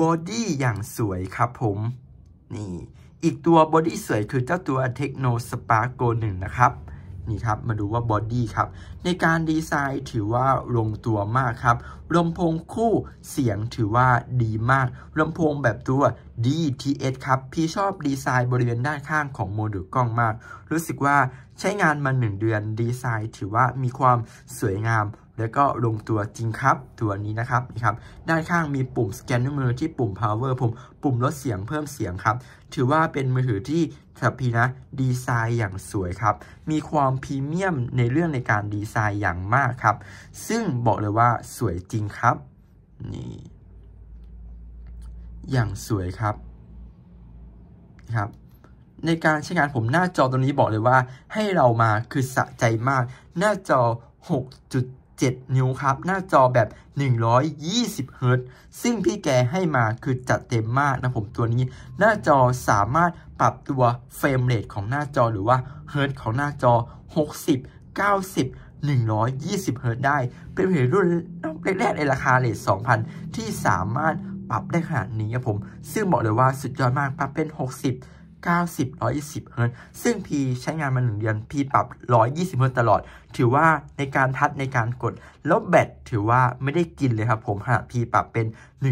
บอดี้อย่างสวยครับผมนี่ อีกตัวบอดี้สวยคือเจ้าตัวเทคโนสปาร์โกหนึ่งนะครับนี่ครับมาดูว่าบอดี้ครับ ในการดีไซน์ถือว่าลงตัวมากครับลำโพงคู่เสียงถือว่าดีมากลำโพงแบบตัว DTS ครับ พี่ชอบดีไซน์บริเวณด้านข้างของโมดูลกล้องมาก รู้สึกว่าใช้งานมาหนึ่งเดือนดีไซน์ถือว่ามีความสวยงามแล้วก็ลงตัวจริงครับตัวนี้นะครับนี่ครับ ด้านข้างมีปุ่มสแกนนิ้วมือที่ปุ่ม power ผมปุ่มลดเสียงเพิ่มเสียงครับถือว่าเป็นมือถือที่สับพีนะดีไซน์อย่างสวยครับมีความพรีเมียมในเรื่องในการดีไซน์อย่างมากครับ ซึ่งบอกเลยว่าสวยจริงครับนี่อย่างสวยครับครับ ในการใช้งานผมหน้าจอตัวนี้บอกเลยว่าให้เรามาคือสะใจมากหน้าจอ6 7 นิ้วครับหน้าจอแบบ120 h z ซึ่งพี่แกให้มาคือจัดเต็มมากนะผมตัวนี้ หน้าจอสามารถปรับตัวเฟรมเรทของหน้าจอหรือว่าเฮิรซ์ของหน้าจอ60 90 120เฮิร์ตได้ เป็นเพจรุ่นแรกๆในราคาเลท2,000 ที่สามารถปรับได้ขนาดนี้ครับผม ซึ่งบอกเลยว่าสุดยอดมากปรับเป็น 60 90 120เฮิร์ตซึ่งพีใช้งานมา 1 เดือนพีปรับ 120เฮิร์ตตลอด ถือว่าในการทัดในการกดลบแบตถือว่าไม่ได้กินเลยครับผมหากพีปรับเป็น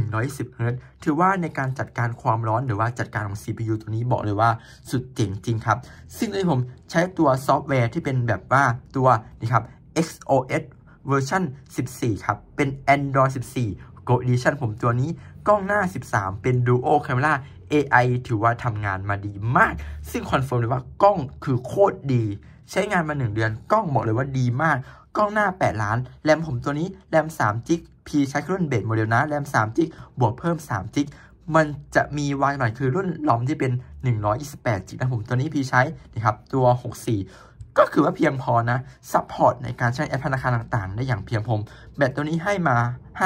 110เฮิร์ตถือว่าในการจัดการความร้อนหรือว่าจัดการของ CPU ตัวนี้บอกเลยว่าสุดเจ๋งจริงครับซึ่งเลยผมใช้ตัวซอฟต์แวร์ที่เป็นแบบว่าตัวนี่ครับ XOS เวอร์ชัน14ครับเป็น Android 14 Go Edition ผมตัวนี้กล้องหน้า 13 เป็น Duo Camera AI ถือว่าทำงานมาดีมาก ซึ่งคอนเฟิร์มเลยว่ากล้องคือโคตรดี ใช้งานมา 1 เดือนกล้องบอกเลยว่าดีมาก กล้องหน้า 8 ล้าน แรมผมตัวนี้แรม3จิก พีใช้รุ่นเบสโมเดลนะ แรม3จิกบวกเพิ่ม3จิก มันจะมีวางหน่อยคือรุ่นลอมที่เป็น128จิกนะผมตัวนี้พีใช้ นะครับ ตัว 64ก็คือว่าเพียงพอนะ ซัพพอร์ตในการใช้แอปธนาคารต่างๆ ได้อย่างเพียงพอแบตตัวนี้ให้มา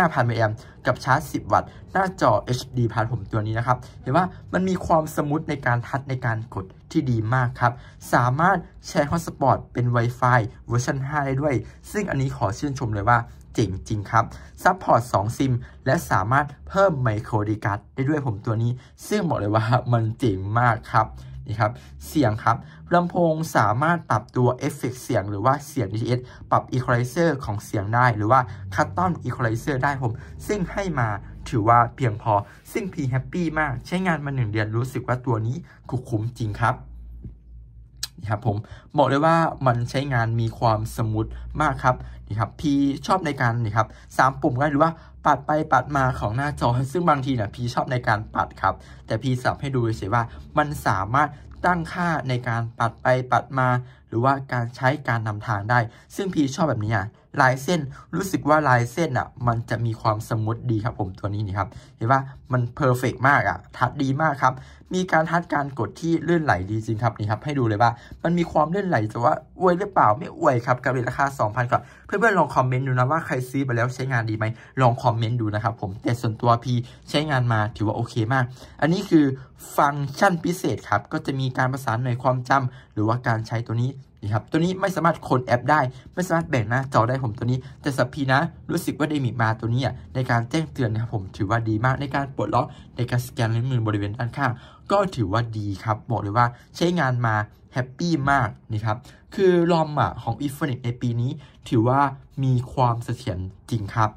5,000 mAh กับชาร์จ10 วัตต์ หน้าจอ HD พาผมตัวนี้นะครับ เห็นว่ามันมีความสมูทในการทัดในการกดที่ดีมากครับ สามารถแชร์ฮอตสปอตเป็น Wi-Fi เวอร์ชัน5ได้ด้วย ซึ่งอันนี้ขอชื่นชมเลยว่าเจ๋งจริงครับ ซัพพอร์ต2ซิม และสามารถเพิ่มไมโครดีการ์ดได้ด้วยผมตัวนี้ ซึ่งบอกเลยว่ามันเจ๋งมากครับนี่ครับเสียงครับลำโพงสามารถปรับตัวเอฟเฟกเสียงหรือว่าเสียง DTS ปรับอีควอไลเซอร์ของเสียงได้หรือว่าคัตตอนอีควอไลเซอร์ได้ผมซึ่งให้มาถือว่าเพียงพอ ซึ่งพีแฮปปี้มากใช้งานมาหนึ่งเดือนรู้สึกว่าตัวนี้คุ้มจริงครับนี่ครับ ผม บอกเลยว่ามันใช้งานมีความสมูทมากครับนี่ครับพีชอบในการนี่ครับสามปุ่มก็หรือว่าปัดไปปัดมาของหน้าจอ ซึ่งบางทีเนี่ยพีชอบในการปัดครับ แต่พีสับให้ดูเฉยว่ามันสามารถตั้งค่าในการปัดไปปัดมา หรือว่าการใช้การนำทางได้ ซึ่งพี่ชอบแบบนี้อ่ะลายเส้นรู้สึกว่าลายเส้นอ่ะมันจะมีความสมูทดีครับผมตัวนี้นี่ครับเห็นว่ามันเพอร์เฟกมากอ่ะทัดดีมากครับ มีการทัดการกดที่ลื่นไหลดีจริงครับนี่ครับ ให้ดูเลยว่ามันมีความลื่นไหลแต่ว่าอวยหรือเปล่า ไม่อวยครับ กับราคา2,000ครับเพื่อนๆลองคอมเมนต์ดูนะว่าใครซื้อไปแล้วใช้งานดีไหมลองคอมเมนต์ดูนะครับผมแต่ส่วนตัวพีใช้งานมาถือว่าโอเคมาก อันนี้คือฟังก์ชันพิเศษครับ ก็จะมีการประสานหน่วยความจำหรือว่าการใช้ตัวนี้นะครับตัวนี้ไม่สามารถคนแอปได้ ไม่สามารถแบ่งหน้าจอได้ผมตัวนี้แต่สับพีนะ รู้สึกว่าไดมีมาตัวนี้ในการแจ้งเตือนนะครับผมถือว่าดีมากในการปลดล็อกในการสแกนนิ้วมือบริเวณด้านข้าง ก็ถือว่าดีครับ บอกเลยว่าใช้งานมาแฮปปี้มากนะครับคือลอมอ่ะของอีฟเ n i ในปีนี้ ถือว่ามีความเสถียรจริงครับ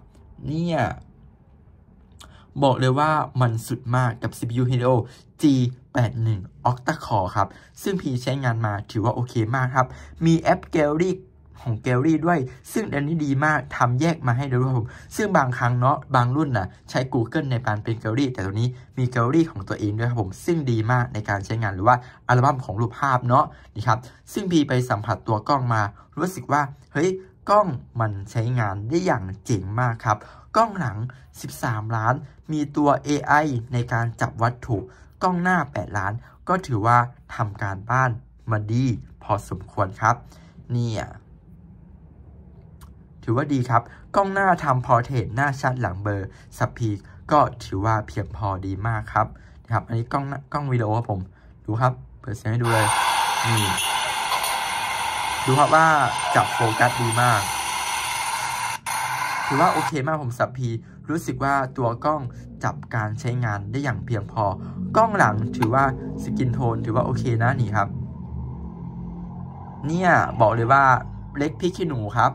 เนี่ยบอกเลยว่ามันสุดมากกับ CPU Helio G81 Octa Core ครับ ซึ่งพีใช้งานมาถือว่าโอเคมากครับ มีแอปแกลลี่ของแกลลี่ด้วย ซึ่งอันนี้ดีมากทำแยกมาให้ด้วยผมซึ่งบางครั้งเนาะบางรุ่นนะ่ะ ใช้ Google ในการเป็นแกลลี่ แต่ตัวนี้มีแกลลี่ของตัวเองด้วยครับผม ซึ่งดีมากในการใช้งานหรือว่า อัลบั้มของรูปภาพเนาะนี่ครับซึ่งพีไปสัมผัสตัวกล้องมารู้สึกว่าเฮ้ยกล้องมันใช้งานได้อย่างเจ๋งมากครับ กล้องหลัง 13 ล้าน มีตัว AI ในการจับวัตถุ กล้องหน้า 8 ล้าน ก็ถือว่าทำการบ้านมาดีพอสมควรครับเนี่ยถือว่าดีครับ กล้องหน้าทำพอเทรตหน้าชัดหลังเบอร์สปีกก็ถือว่าเพียงพอดีมากครับนะครับ อันนี้กล้องกล้องวิดีโอครับผมดูครับเปิดเสียงให้ดูเลยนี่ดูครับว่าจับโฟกัสดีมาก ถือว่าโอเคมากผมสับพี รู้สึกว่าตัวกล้องจับการใช้งานได้อย่างเพียงพอ กล้องหลังถือว่าสกินโทนถือว่าโอเคนะนี่ครับ เนี่ยบอกเลยว่าเล็กพี่ขี้หนูครับ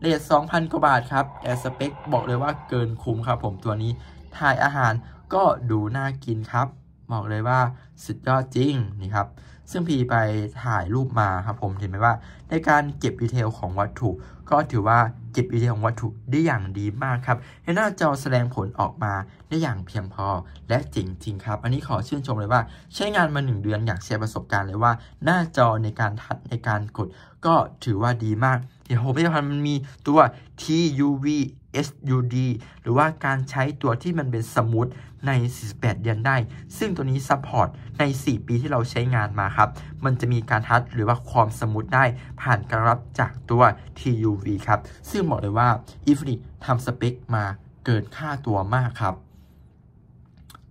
เลทสองพันกว่าบาทครับแอร์สเปคบอกเลยว่าเกินคุ้มครับผมตัวนี้ถ่ายอาหารก็ดูน่ากินครับ บอกเลยว่าสุดยอดจริงนี่ครับซึ่งพีไปถ่ายรูปมาครับผมเห็นไหมว่า ในการเก็บดีเทลของวัตถุ ก็ถือว่าเก็บดีเทลของวัตถุได้อย่างดีมากครับในหน้าจอแสดงผลออกมาได้อย่างเพียงพอและจริงจริงครับ อันนี้ขอชื่นชมเลยว่า ใช้งานมา 1 เดือนอยากแชร์ประสบการณ์เลยว่า หน้าจอในการทัดในการกดก็ถือว่าดีมากเดี๋ยวโฮมพะพันมันมีตัว TUV SUD หรือว่าการใช้ตัวที่มันเป็นสมูทใน48เดือนได้ ซึ่งตัวนี้ซัพพอร์ตใน 4 ปีที่เราใช้งานมาครับ มันจะมีการทัดหรือว่าความสมูทได้ผ่านการรับจากตัว TUV ครับ ซึ่งบอกเลยว่า i f i n i t ทำสเปค มาเกินค่าตัวมากครับ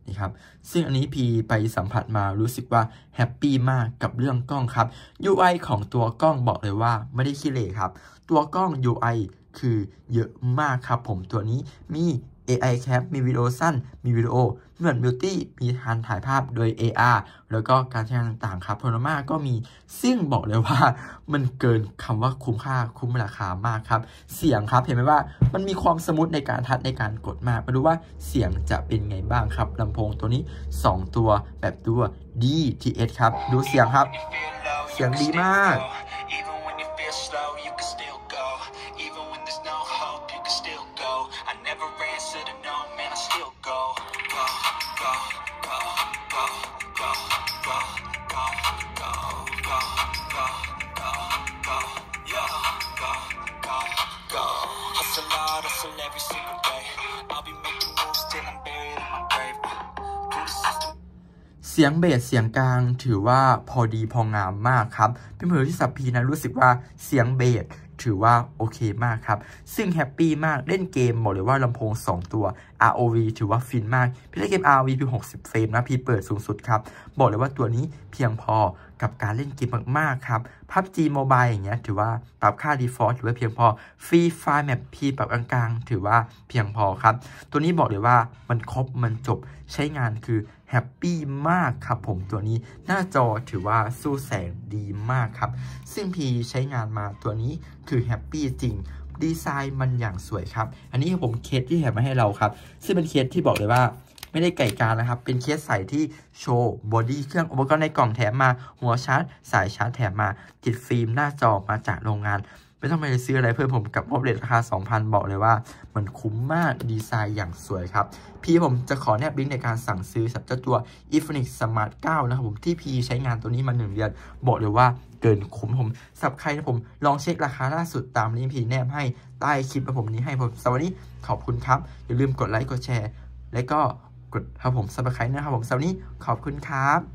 นี่ครับ ซึ่งอันนี้พีไปสัมผัสมารู้สึกว่าแฮปปี้มากกับเรื่องกล้องครับ UI ของตัวกล้องบอกเลยว่าไม่ได้ขี้เหร่ครับ ตัวกล้อง UI คือเยอะมากครับผมตัวนี้มี AI Cap มีวิดีโอสั้น มีวิดีโอ เหมือน Beauty มีการถ่ายภาพโดย AR แล้วก็การใช้งานต่างๆครับ p a n o r a ก็มี ซึ่งบอกเลยว่ามันเกินคำว่าคุ้มค่าคุ้มราคามากครับ เสียงครับเห็นไหมว่ามันมีความสมูทในการทัด ในการกดมากมาดูว่าเสียงจะเป็นไงบ้างครับลำโพงตัวนี้ 2 ตัว แบบตัว DTS ครับ ดูเสียงครับ เสียงดีมากเสียงเบสเสียงกลางถือว่าพอดีพองามมากครับเป็นเพลงที่สับพีนะรู้สึกว่าเสียงเบสถือว่าโอเคมากครับ ซึ่งแฮปปี้มากเล่นเกม บอกเลยว่าลำโพง 2 ตัว ROV ถือว่าฟินมาก พี่เล่นเกม ROV พีกส60เฟรมนะพี่เปิดสูงสุดครับ บอกเลยว่าตัวนี้เพียงพอกับการเล่นเกมมาก ๆ ครับพับ g Mobile อย่างเงี้ยถือว่าปรับค่า default ถือว่าเพียงพอฟรีไฟ i r e m พี่ปรับกลางๆ ถือว่าเพียงพอครับ ตัวนี้บอกเลยว่ามันครบมันจบใช้งานคือแฮปปี้มากครับ ผมตัวนี้หน้าจอถือว่าสู้แสงดีมากครับซึ่งพีใช้งานมาตัวนี้คือแฮปปี้จริงดีไซน์มันอย่างสวยครับอันนี้ผมเคสที่แถมมาให้เราครับ ซึ่งเป็นเคสที่บอกเลยว่า ไม่ได้ไก่การนะครับ เป็นเคสใส่ที่โชว์บอดี้เครื่องอุปกรณ์ในกล่องแถมมาหัวชาร์จสายชาร์จแถมมาติดฟิล์มหน้าจอมาจากโรงงานไม่ต้องไปซื้ออะไรเพิ่มผมกับพบเด็ราคา 2,000 บอกเลยว่ามันคุ้มมากดีไซน์อย่างสวยครับ พี่ผมจะขอแนบลิงก์ในการสั่งซื้อ สับเจ้าตัว i f o n i c Smart 9 นะครับผมที่พี่ใช้งานตัวนี้มา1เดือนบอกเลยว่าเกินคุ้มผมสับใครนะผม ลองเช็คราคาล่าสุดตามลิงก์พี่แนบให้ใต้คลิปองผมนี้ให้ผมสวัสดีขอบคุณครับ อย่าลืมกดไลค์กดแชร์และก็กดครับผมสับใครนะครับผมสวัสดีขอบคุณครับ